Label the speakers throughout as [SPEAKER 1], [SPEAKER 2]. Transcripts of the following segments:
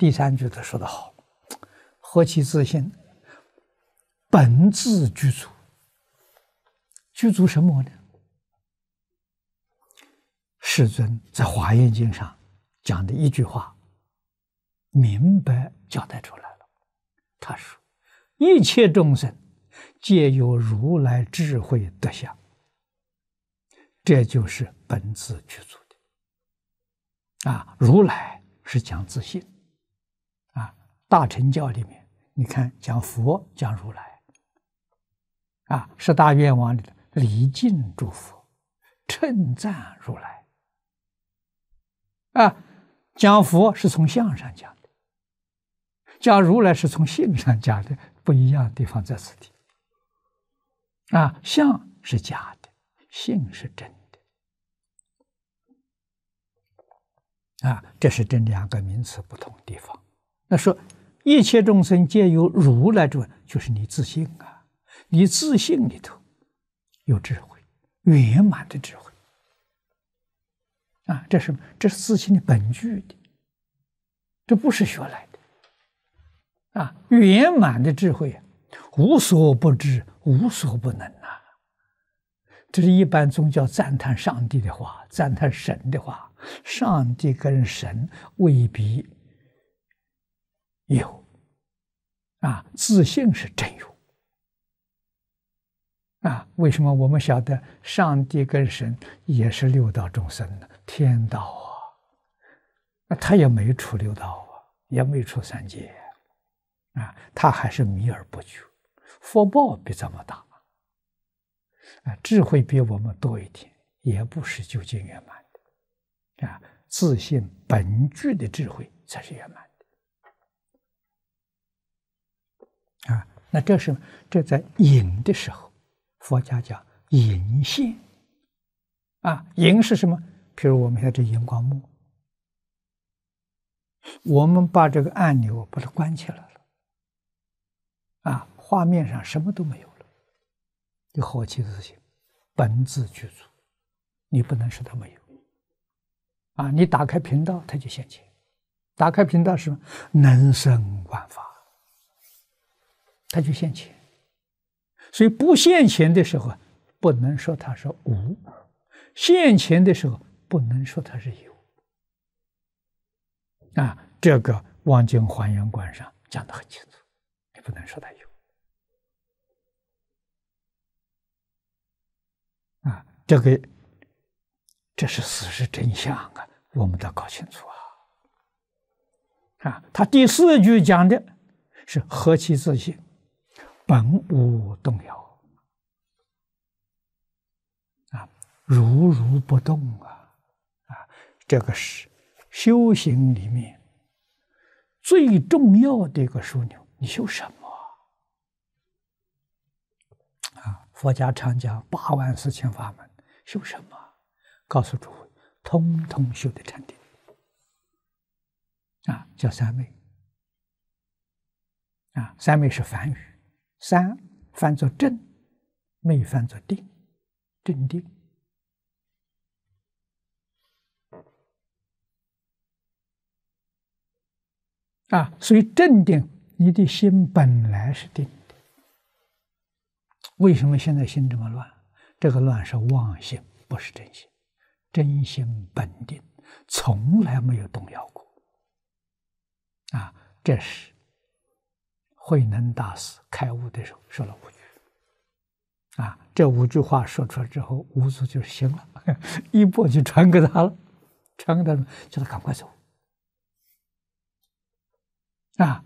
[SPEAKER 1] 第三句他说的好，何其自信，本自具足，具足什么呢？世尊在华严经上讲的一句话，明白交代出来了。他说：“一切众生皆有如来智慧德相。”这就是本自具足的。啊，如来是讲自信。大乘教里面，你看讲佛讲如来，啊，十大愿望里的离境诸佛，称赞如来，啊，讲佛是从相上讲的，讲如来是从性上讲的，不一样的地方在此地。啊，相是假的，性是真的，啊，这是这两个名词不同地方。那说。一切众生皆由如来智就是你自信啊！你自信里头有智慧，圆满的智慧啊！这是这是自信的本具的，这不是学来的啊！圆满的智慧，无所不知，无所不能啊！这是一般宗教赞叹上帝的话，赞叹神的话，上帝跟神未必有。啊，自信是真有啊？为什么我们晓得上帝跟神也是六道众生呢？天道啊，那他也没出六道啊，也没出三界啊，他还是迷而不觉，福报比咱们大啊，智慧比我们多一点，也不是究竟圆满的啊，自信本具的智慧才是圆满。啊，那这是这在隐的时候，佛家叫隐现。啊，隐是什么？比如我们现在这荧光幕，我们把这个按钮把它关起来了，啊，画面上什么都没有了。你何的自情，本自具足，你不能说它没有。啊，你打开频道它就现起，打开频道是能生万法。它就现前，所以不现前的时候不能说它是无；现前的时候，不能说它是有。啊，这个望经还原观上讲的很清楚，你不能说它有。啊，这个这是事实真相啊，我们得搞清楚啊。啊，他第四句讲的是何其自信。本无动摇，啊，如如不动啊，啊，这个是修行里面最重要的一个枢纽。你修什么啊？佛家常讲八万四千法门，修什么？告诉诸位，通通修的禅定。啊，叫三昧。啊，三昧是梵语。三翻作正，没翻作定，正定啊。所以正定，你的心本来是定的。为什么现在心这么乱？这个乱是妄心，不是真心。真心本定，从来没有动摇过。啊，这是。慧能大师开悟的时候说了五句，啊，这五句话说出来之后，五祖就行了，一波就传给他了，传给他了，叫他赶快走，啊，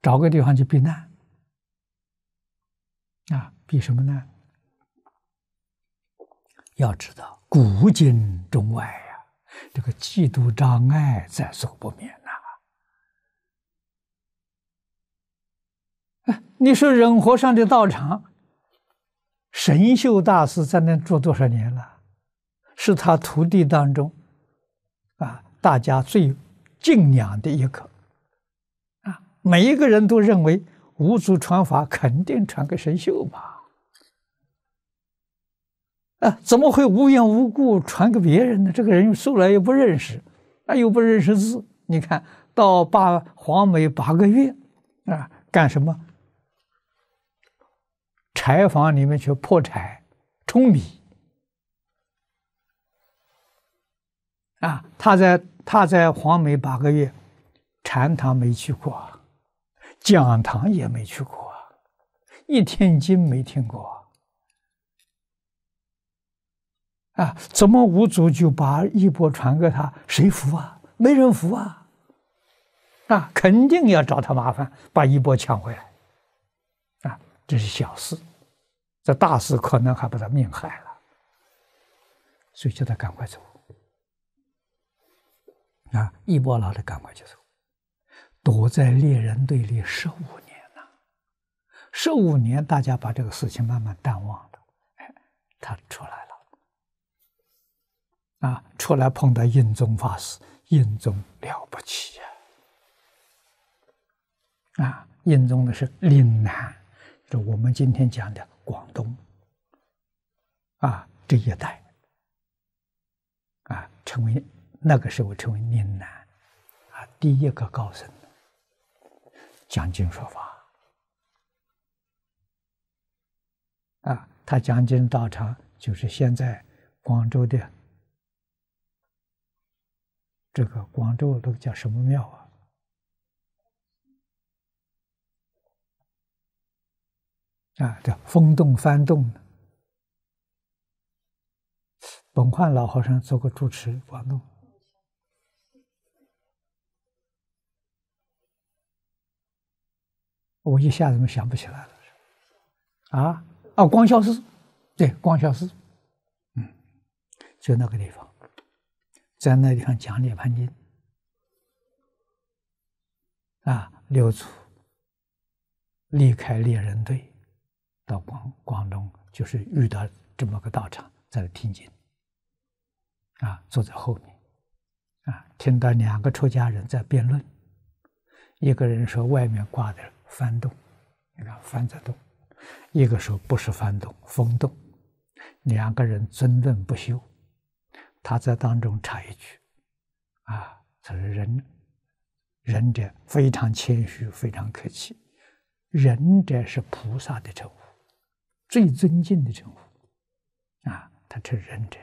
[SPEAKER 1] 找个地方去避难，啊，避什么呢？要知道古今中外呀，这个嫉妒障碍在所不免。哎，你说忍和尚的道场，神秀大师在那住多少年了？是他徒弟当中，啊，大家最敬仰的一个，啊，每一个人都认为五祖传法肯定传给神秀吧？啊，怎么会无缘无故传给别人呢？这个人又素来又不认识，啊，又不认识字，你看到八黄梅八个月，啊，干什么？柴房里面去破柴、舂米，啊，他在他在黄梅八个月，禅堂没去过，讲堂也没去过，一天经没听过，啊，怎么五祖就把衣钵传给他？谁服啊？没人服啊，那肯定要找他麻烦，把衣钵抢回来。这是小事，这大事可能还把他命害了，所以叫他赶快走。啊，一波老的赶快就走，躲在猎人队里十五年了，十五年大家把这个事情慢慢淡忘了，他出来了，啊，出来碰到印宗法师，印宗了不起呀，啊，印宗的是岭南。是我们今天讲的广东，啊这一带，啊成为那个时候成为岭南，啊第一个高僧，讲经说法，啊他讲经道场就是现在广州的这个广州那个叫什么庙啊？啊，叫风动幡动的。本焕老和尚做过主持，广东，我一下子怎想不起来了？啊，啊，光孝寺，对，光孝寺，嗯，就那个地方，在那地方讲《涅盘经》啊，六祖离开猎人队。到广广东就是遇到这么个道场，在听经，啊，坐在后面，啊，听到两个出家人在辩论，一个人说外面挂的翻动，你看翻在动，一个说不是翻动，风动，两个人争论不休，他在当中插一句，啊，他说人，人者非常谦虚，非常客气，仁者是菩萨的称呼。最尊敬的称呼，啊，他这仁者，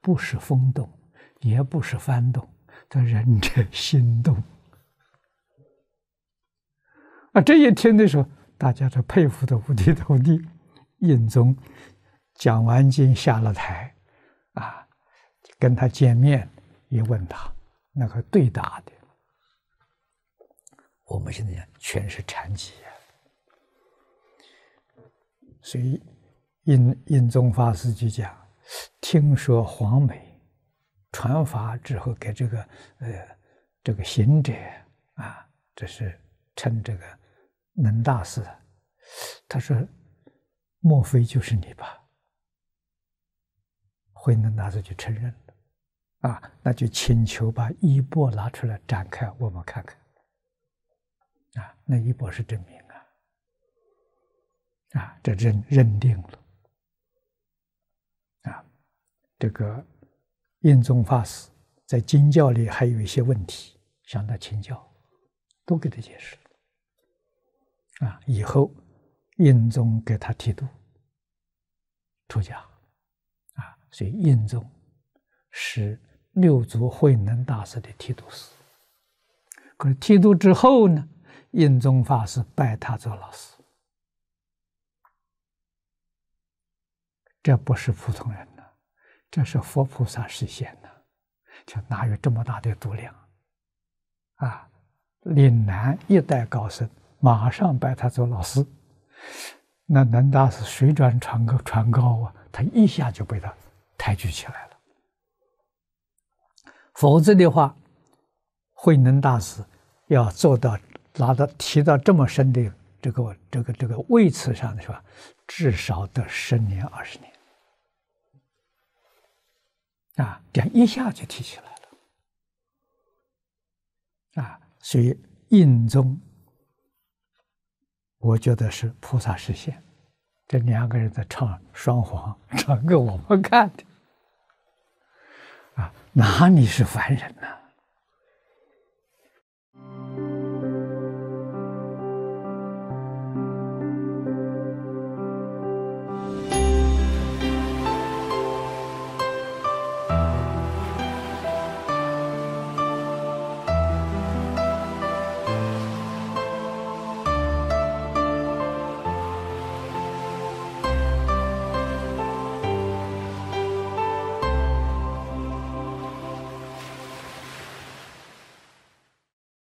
[SPEAKER 1] 不是风动，也不是幡动，他仁者心动。啊，这一听的时候，大家都佩服的五体投地。印宗讲完经下了台，啊，跟他见面，一问他那个对打的，我们现在全是残疾。所以，印印宗法师就讲，听说黄梅传法之后，给这个呃这个行者啊，这是称这个能大师，他说，莫非就是你吧？慧能大师就承认了，啊，那就请求把衣钵拿出来展开，我们看看，啊，那衣钵是证明。啊，这认认定了。啊，这个印宗法师在经教里还有一些问题向他请教，都给他解释了。啊，以后印宗给他剃度出家，啊，所以印宗是六祖慧能大师的剃度师。可是剃度之后呢，印宗法师拜他做老师。这不是普通人的，这是佛菩萨实现的。就哪有这么大的度量啊？岭南一代高僧马上拜他做老师，那南大师水转船高啊，他一下就被他抬举起来了。否则的话，慧能大师要做到拿到提到这么深的这个这个这个位次上的是吧？至少得十年二十年，啊，点一下就提起来了，啊，所以印宗，我觉得是菩萨实现，这两个人在唱双簧，唱给我们看的，啊，哪里是凡人呢？